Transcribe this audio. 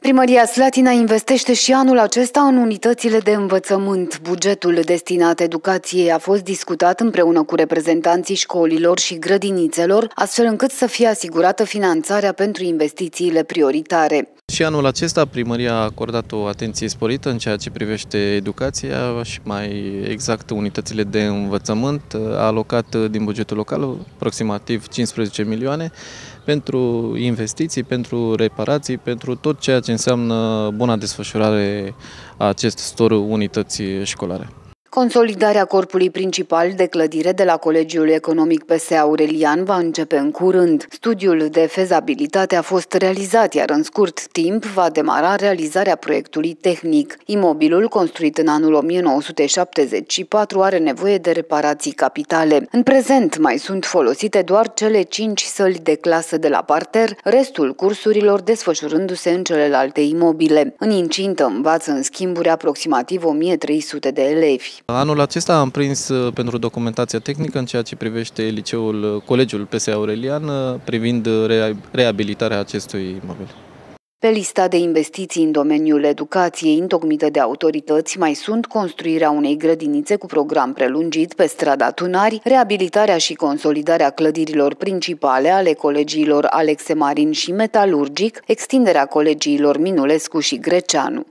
Primăria Slatina investește și anul acesta în unitățile de învățământ. Bugetul destinat educației a fost discutat împreună cu reprezentanții școlilor și grădinițelor, astfel încât să fie asigurată finanțarea pentru investițiile prioritare. Și anul acesta primăria a acordat o atenție sporită în ceea ce privește educația și mai exact unitățile de învățământ. Uh, a alocat uh, din bugetul local aproximativ 15 milioane pentru investiții, pentru reparații, pentru tot ceea ce înseamnă buna desfășurare a acestor unități școlare. Consolidarea corpului principal de clădire de la Colegiul Economic PSA Aurelian va începe în curând. Studiul de fezabilitate a fost realizat, iar în scurt timp va demara realizarea proiectului tehnic. Imobilul, construit în anul 1974, are nevoie de reparații capitale. În prezent mai sunt folosite doar cele cinci săli de clasă de la parter, restul cursurilor desfășurându-se în celelalte imobile. În incintă învață în schimburi aproximativ 1300 de elevi. Anul acesta am prins uh, pentru documentația tehnică în ceea ce privește liceul, uh, colegiul PSA Aurelian uh, privind reabilitarea acestui imobil. Pe lista de investiții în domeniul educației întocmită de autorități mai sunt construirea unei grădinițe cu program prelungit pe strada Tunari, reabilitarea și consolidarea clădirilor principale ale colegiilor Alexe Marin și Metalurgic, extinderea colegiilor Minulescu și Greceanu.